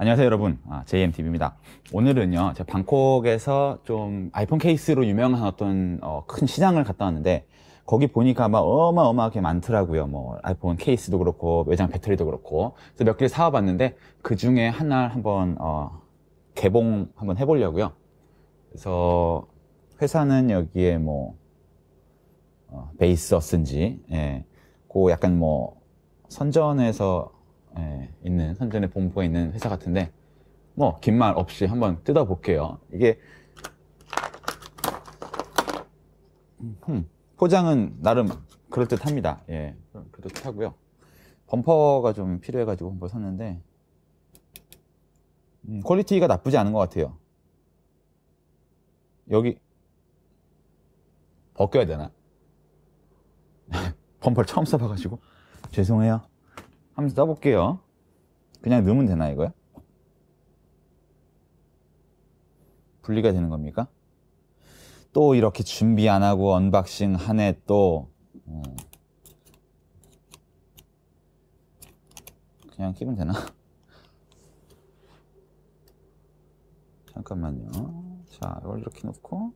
안녕하세요 여러분 아, JMTV입니다 오늘은요 제가 방콕에서 좀 아이폰 케이스로 유명한 어떤 어, 큰 시장을 갔다 왔는데 거기 보니까 막 어마어마하게 많더라고요 뭐 아이폰 케이스도 그렇고 외장 배터리도 그렇고 그래서 몇 개를 사와봤는데 그 중에 하나를 한번 어, 개봉 한번 해보려고요 그래서 회사는 여기에 뭐 어, 베이스 어슨지 예, 그 약간 뭐 선전에서 예, 있는 선전의 본부가 있는 회사 같은데 뭐 긴 말 없이 한번 뜯어볼게요. 이게 음, 포장은 나름 그럴듯합니다. 예, 그럴듯하고요. 범퍼가 좀 필요해가지고 범퍼 샀는데 음, 퀄리티가 나쁘지 않은 것 같아요. 여기 벗겨야 되나? 범퍼를 처음 써봐가지고 죄송해요. 한번 써볼게요. 그냥 넣으면 되나 이거야? 분리가 되는 겁니까? 또 이렇게 준비 안 하고 언박싱 하네 또 어. 그냥 끼면 되나? 잠깐만요. 자, 이걸 이렇게 놓고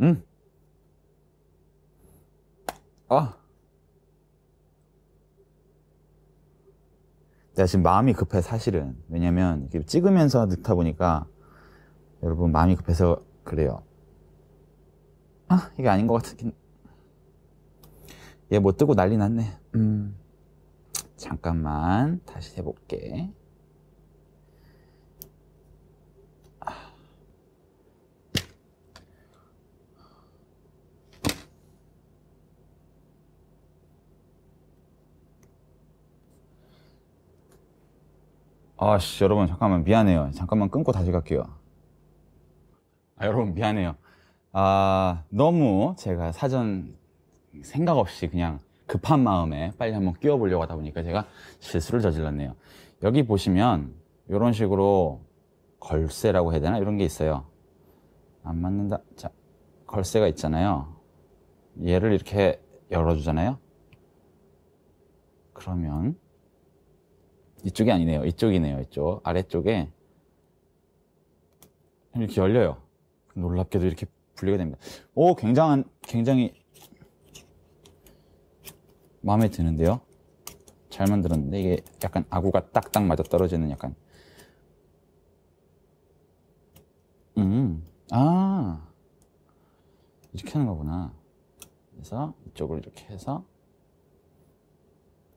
음. 아. 내가 지금 마음이 급해 사실은 왜냐면 이렇게 찍으면서 듣다 보니까 여러분 마음이 급해서 그래요 아 이게 아닌 것 같긴 얘못 뭐 뜨고 난리 났네 음 잠깐만 다시 해볼게 아씨 여러분 잠깐만 미안해요 잠깐만 끊고 다시 갈게요 아 여러분 미안해요 아 너무 제가 사전 생각 없이 그냥 급한 마음에 빨리 한번 끼워보려고 하다 보니까 제가 실수를 저질렀네요 여기 보시면 이런 식으로 걸쇠라고 해야 되나 이런 게 있어요 안 맞는다 자 걸쇠가 있잖아요 얘를 이렇게 열어주잖아요 그러면 이쪽이 아니네요. 이쪽이네요. 이쪽. 아래쪽에 이렇게 열려요. 놀랍게도 이렇게 분리가 됩니다. 오, 굉장한, 굉장히 마음에 드는데요. 잘 만들었는데 이게 약간 아구가 딱딱 맞아 떨어지는 약간 음, 아 이렇게 하는 거구나. 그래서 이쪽을 이렇게 해서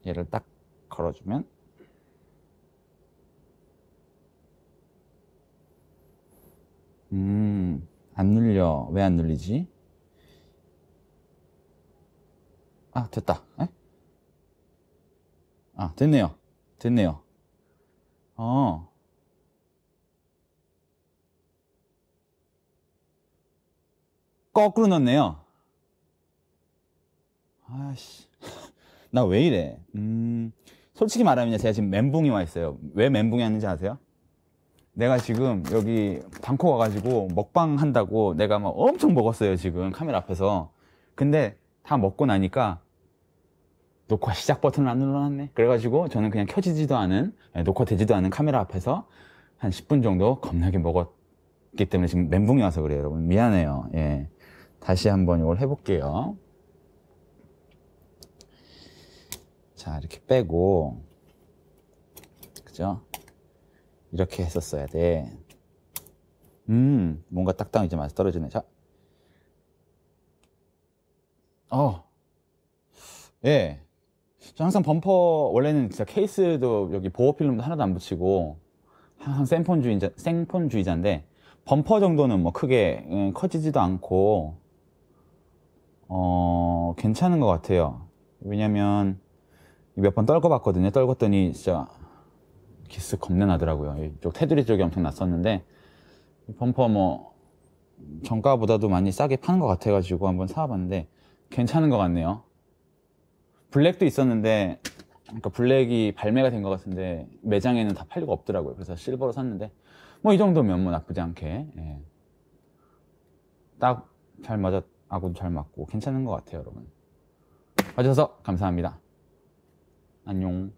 얘를 딱 걸어주면 눌려? 왜안 눌리지? 아 됐다 에? 아 됐네요 됐네요 어 거꾸로 넣었네요 아씨 나 왜 이래 음 솔직히 말하면 제가 지금 멘붕이 와 있어요 왜 멘붕이 왔는지 아세요? 내가 지금 여기 방콕 와가지고 먹방 한다고 내가 막 엄청 먹었어요 지금 카메라 앞에서 근데 다 먹고 나니까 녹화 시작 버튼을 안 눌러놨네 그래가지고 저는 그냥 켜지지도 않은 예, 녹화되지도 않은 카메라 앞에서 한 10분 정도 겁나게 먹었기 때문에 지금 멘붕이 와서 그래요 여러분 미안해요 예 다시 한번 이걸 해볼게요 자 이렇게 빼고 그죠 이렇게 했었어야 돼. 음, 뭔가 딱딱 이제 맛이 떨어지네. 자. 어. 예. 저 항상 범퍼, 원래는 진짜 케이스도 여기 보호 필름도 하나도 안 붙이고, 항상 생폰주의자, 생폰주의자인데, 범퍼 정도는 뭐 크게 음, 커지지도 않고, 어, 괜찮은 것 같아요. 왜냐면, 몇 번 떨궈봤거든요. 떨궜더니 진짜 기스 겁내 나더라고요. 이쪽 테두리 쪽이 엄청 났었는데 범퍼 뭐 정가보다도 많이 싸게 파는 것 같아가지고 한번 사와봤는데 괜찮은 것 같네요. 블랙도 있었는데 그러니까 블랙이 발매가 된 것 같은데 매장에는 다 팔리고 없더라고요. 그래서 실버로 샀는데 뭐 이 정도면 뭐 나쁘지 않게 예. 딱 잘 맞아 아도잘 맞고 괜찮은 것 같아요, 여러분. 봐주셔서 감사합니다. 안녕.